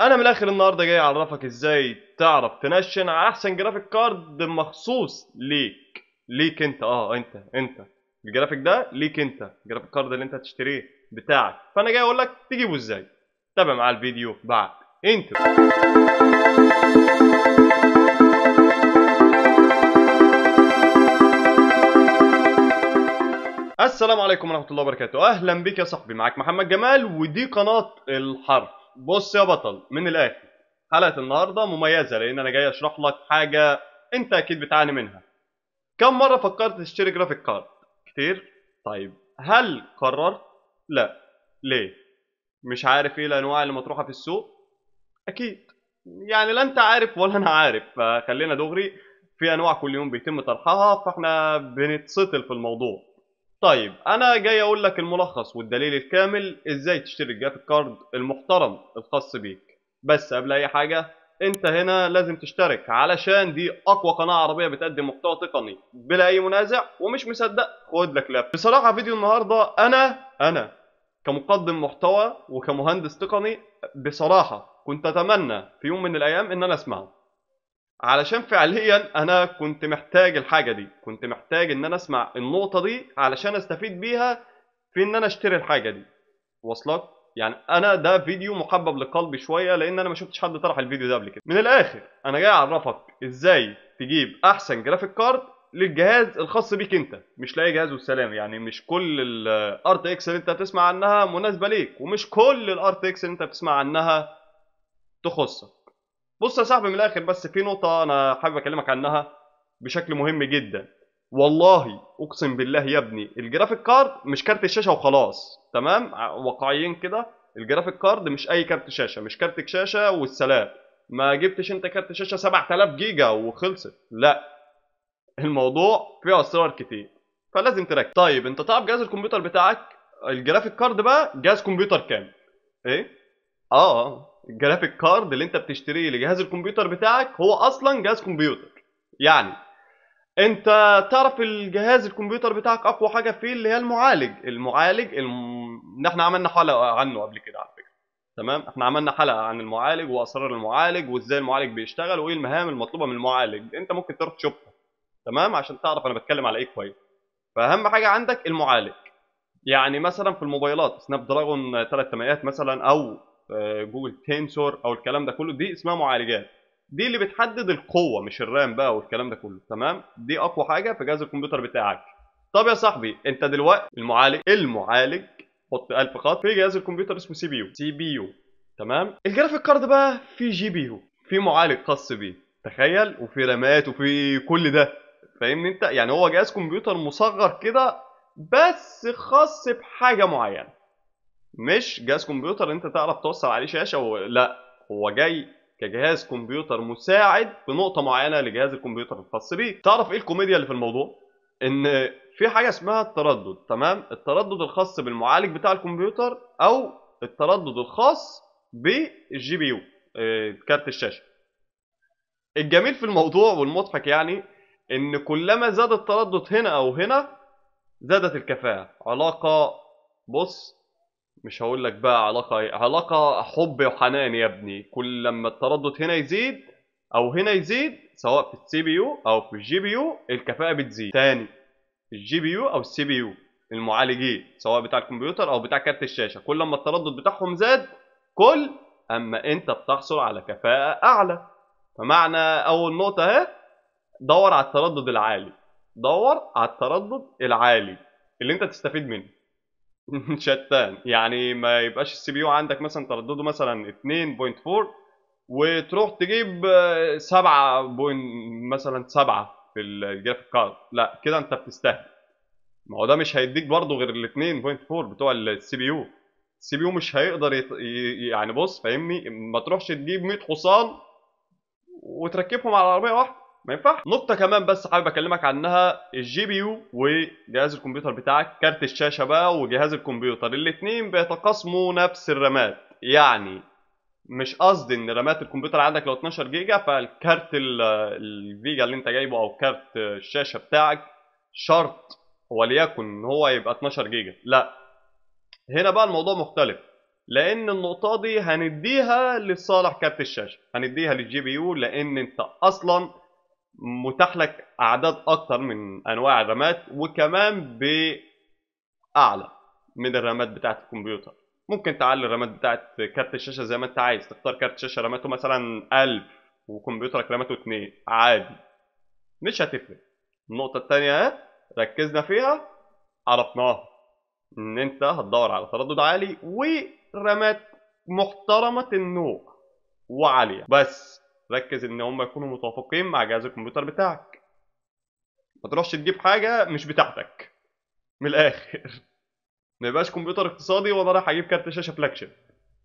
انا من الاخر النهارده جاي اعرفك ازاي تعرف تنشن على احسن جرافيك كارد مخصوص ليك ليك انت اه انت انت الجرافيك ده ليك انت الجرافيك كارد اللي انت هتشتريه بتاعك فانا جاي اقول لك تجيبه ازاي تابع مع الفيديو بعد انت السلام عليكم ورحمه الله وبركاته اهلا بك يا صاحبي معاك محمد جمال ودي قناه الحرف بص يا بطل من الاخر حلقه النهارده مميزه لان انا جاي اشرح لك حاجه انت اكيد بتعاني منها كم مره فكرت تشتري جرافيك كارد كتير طيب هل قررت لا ليه مش عارف ايه الانواع اللي مطروحه في السوق اكيد يعني لا انت عارف ولا انا عارف فخلينا دغري في انواع كل يوم بيتم طرحها فاحنا بنتسطل في الموضوع طيب انا جاي اقول لك الملخص والدليل الكامل ازاي تشتري الجرافيك كارد المحترم الخاص بيك بس قبل اي حاجه انت هنا لازم تشترك علشان دي اقوى قناه عربيه بتقدم محتوى تقني بلا اي منازع ومش مصدق خد لك لاب بصراحه فيديو النهارده انا انا كمقدم محتوى وكمهندس تقني بصراحه كنت اتمنى في يوم من الايام ان انا اسمعه علشان فعليا انا كنت محتاج الحاجه دي كنت محتاج ان انا اسمع النقطه دي علشان استفيد بيها في ان انا اشتري الحاجه دي وصلت يعني انا ده فيديو محبب لقلبي شويه لان انا ما شفتش حد طرح الفيديو ده قبل كده من الاخر انا جاي اعرفك ازاي تجيب احسن جرافيك كارد للجهاز الخاص بيك انت مش لاي جهاز والسلام يعني مش كل الار تي اكس اللي انت هتسمع عنها مناسبه ليك ومش كل الار تي اكس اللي انت بتسمع عنها تخصك بص يا صاحبي من الاخر بس في نقطه انا حابب اكلمك عنها بشكل مهم جدا والله اقسم بالله يا ابني الجرافيك كارد مش كارت الشاشه وخلاص تمام واقعيين كده الجرافيك كارد مش اي كارت شاشه مش كارت شاشه والسلام ما جبتش انت كارت شاشه 7000 جيجا وخلصت لا الموضوع فيه اسرار كتير فلازم تركز طيب انت تعرف جهاز الكمبيوتر بتاعك الجرافيك كارد بقى جهاز كمبيوتر كام ايه اه, آه. الجرافيك كارد اللي انت بتشتريه لجهاز الكمبيوتر بتاعك هو اصلا جهاز كمبيوتر يعني انت تعرف الجهاز الكمبيوتر بتاعك اقوى حاجه فيه اللي هي المعالج المعالج الم... احنا عملنا حلقه عنه قبل كده على فكره تمام احنا عملنا حلقه عن المعالج واسرار المعالج وازاي المعالج بيشتغل وايه المهام المطلوبه من المعالج انت ممكن تروح تشوفها تمام عشان تعرف انا بتكلم على ايه كويس فاهم حاجه عندك المعالج يعني مثلا في الموبايلات سناب دراجون 3 مثلا او آه، جوجل تنسور او الكلام ده كله دي اسمها معالجات دي اللي بتحدد القوه مش الرام بقى والكلام ده كله تمام دي اقوى حاجه في جهاز الكمبيوتر بتاعك طب يا صاحبي انت دلوقتي المعالج المعالج حط 1000 خط في جهاز الكمبيوتر اسمه سي بي يو سي بي يو تمام الجرافيك كارد بقى في جي بي يو في معالج خاص بيه تخيل وفي رامات وفي كل ده فاهمني انت يعني هو جهاز كمبيوتر مصغر كده بس خاص بحاجه معينه مش جهاز كمبيوتر انت تعرف توصل عليه شاشه و... لا هو جاي كجهاز كمبيوتر مساعد في نقطه معينه لجهاز الكمبيوتر الخاص بيه تعرف ايه الكوميديا اللي في الموضوع ان في حاجه اسمها التردد تمام التردد الخاص بالمعالج بتاع الكمبيوتر او التردد الخاص بالجي بي يو آه، كارت الشاشه الجميل في الموضوع والمضحك يعني ان كلما زاد التردد هنا او هنا زادت الكفاءه علاقه بص مش هقول لك بقى علاقه ايه علاقه حب وحنان يا ابني كل لما التردد هنا يزيد او هنا يزيد سواء في السي بي يو او في الجي بي يو الكفاءه بتزيد تاني الجي بي يو او السي بي يو المعالجين سواء بتاع الكمبيوتر او بتاع كارت الشاشه كل لما التردد بتاعهم زاد كل اما انت بتحصل على كفاءه اعلى فمعنى اول نقطه اهي دور على التردد العالي دور على التردد العالي اللي انت تستفيد منه شتان يعني ما يبقاش السي بي يو عندك مثلا تردده مثلا 2.4 وتروح تجيب 7 آه، مثلا 7 في الجرافيك كارد لا كده انت بتستهبل ما هو ده مش هيديك برضه غير ال 2.4 بتوع السي بي يو السي بي يو مش هيقدر يط... يعني بص فاهمني ما تروحش تجيب 100 حصان وتركبهم على عربيه واحده ما ينفعش نقطه كمان بس حابب اكلمك عنها الجي بي يو وجهاز الكمبيوتر بتاعك كارت الشاشه بقى وجهاز الكمبيوتر الاثنين بيتقاسموا نفس الرامات يعني مش قصدي ان رامات الكمبيوتر عندك لو 12 جيجا فالكارت الفيجا اللي انت جايبه او كارت الشاشه بتاعك شرط وليكن ان هو يبقى 12 جيجا لا هنا بقى الموضوع مختلف لان النقطه دي هنديها لصالح كارت الشاشه هنديها للجي بي يو لان انت اصلا متاح لك اعداد اكتر من انواع الرامات وكمان باعلى من الرامات بتاعه الكمبيوتر ممكن تعلي الرامات بتاعه كارت الشاشه زي ما انت عايز تختار كارت شاشه راماته مثلا 1000 وكمبيوترك راماته 2 عادي مش هتفرق النقطه الثانيه ركزنا فيها عرفناها ان انت هتدور على تردد عالي ورامات محترمه النوع وعاليه بس ركز ان هم يكونوا متوافقين مع جهاز الكمبيوتر بتاعك ما تروحش تجيب حاجه مش بتاعتك من الاخر ما يبقاش كمبيوتر اقتصادي وانا رايح اجيب كارت شاشه فلاكشن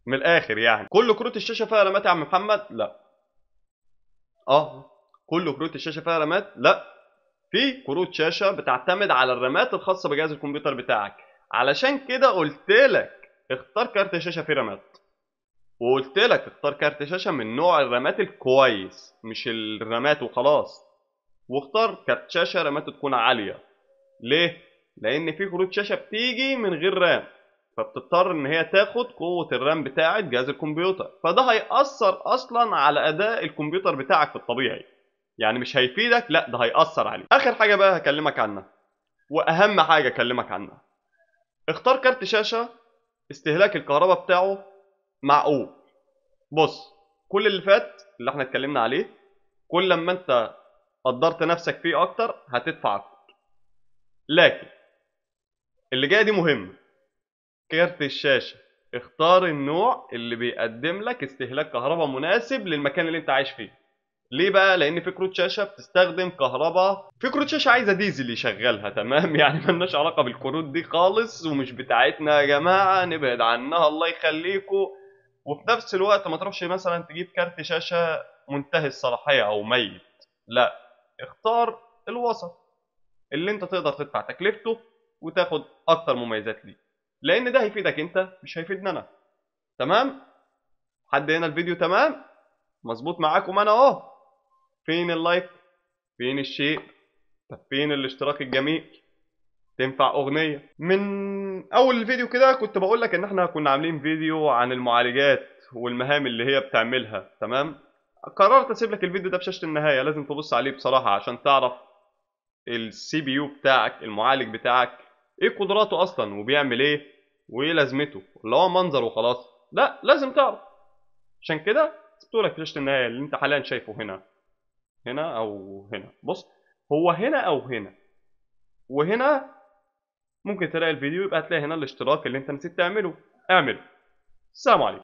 من الاخر يعني كل كروت الشاشه فيها رامات يا عم محمد لا اه كل كروت الشاشه فيها رامات لا في كروت شاشه بتعتمد على الرامات الخاصه بجهاز الكمبيوتر بتاعك علشان كده قلت لك اختار كارت شاشه فيه رامات وقلت لك اختار كارت شاشه من نوع الرامات الكويس مش الرامات وخلاص واختار كارت شاشه راماته تكون عاليه ليه لان في كروت شاشه بتيجي من غير رام فبتضطر ان هي تاخد قوه الرام بتاعه جهاز الكمبيوتر فده هيأثر اصلا على اداء الكمبيوتر بتاعك في الطبيعي يعني مش هيفيدك لا ده هيأثر عليك اخر حاجه بقى هكلمك عنها واهم حاجه اكلمك عنها اختار كارت شاشه استهلاك الكهرباء بتاعه مع او بص كل اللي فات اللي احنا اتكلمنا عليه كل لما انت قدرت نفسك فيه اكتر هتدفع اكتر لكن اللي جايه دي مهمه كارت الشاشه اختار النوع اللي بيقدم لك استهلاك كهرباء مناسب للمكان اللي انت عايش فيه ليه بقى لان في كروت شاشه بتستخدم كهرباء في كروت شاشه عايزه ديزل يشغلها تمام يعني ما علاقه بالكروت دي خالص ومش بتاعتنا يا جماعه نبعد عنها الله يخليكم وفي نفس الوقت ما تروحش مثلا تجيب كارت شاشه منتهي الصلاحيه او ميت لا اختار الوسط اللي انت تقدر تدفع تكلفته وتاخد اكتر مميزات ليه لان ده هيفيدك انت مش هيفيدنا انا تمام حد هنا الفيديو تمام مظبوط معاكم انا اهو فين اللايك فين الشيء طب فين الاشتراك الجميل تنفع اغنيه من اول الفيديو كده كنت بقول لك ان احنا كنا عاملين فيديو عن المعالجات والمهام اللي هي بتعملها تمام قررت اسيب لك الفيديو ده في شاشه النهايه لازم تبص عليه بصراحه عشان تعرف السي بي يو بتاعك المعالج بتاعك ايه قدراته اصلا وبيعمل ايه وايه لازمته اللي هو منظر وخلاص لا لازم تعرف عشان كده سبته لك في شاشه النهايه اللي انت حاليا شايفه هنا هنا او هنا بص هو هنا او هنا وهنا ممكن تلاقي الفيديو يبقى هتلاقي هنا الاشتراك اللي انت نسيت تعمله اعمله السلام عليكم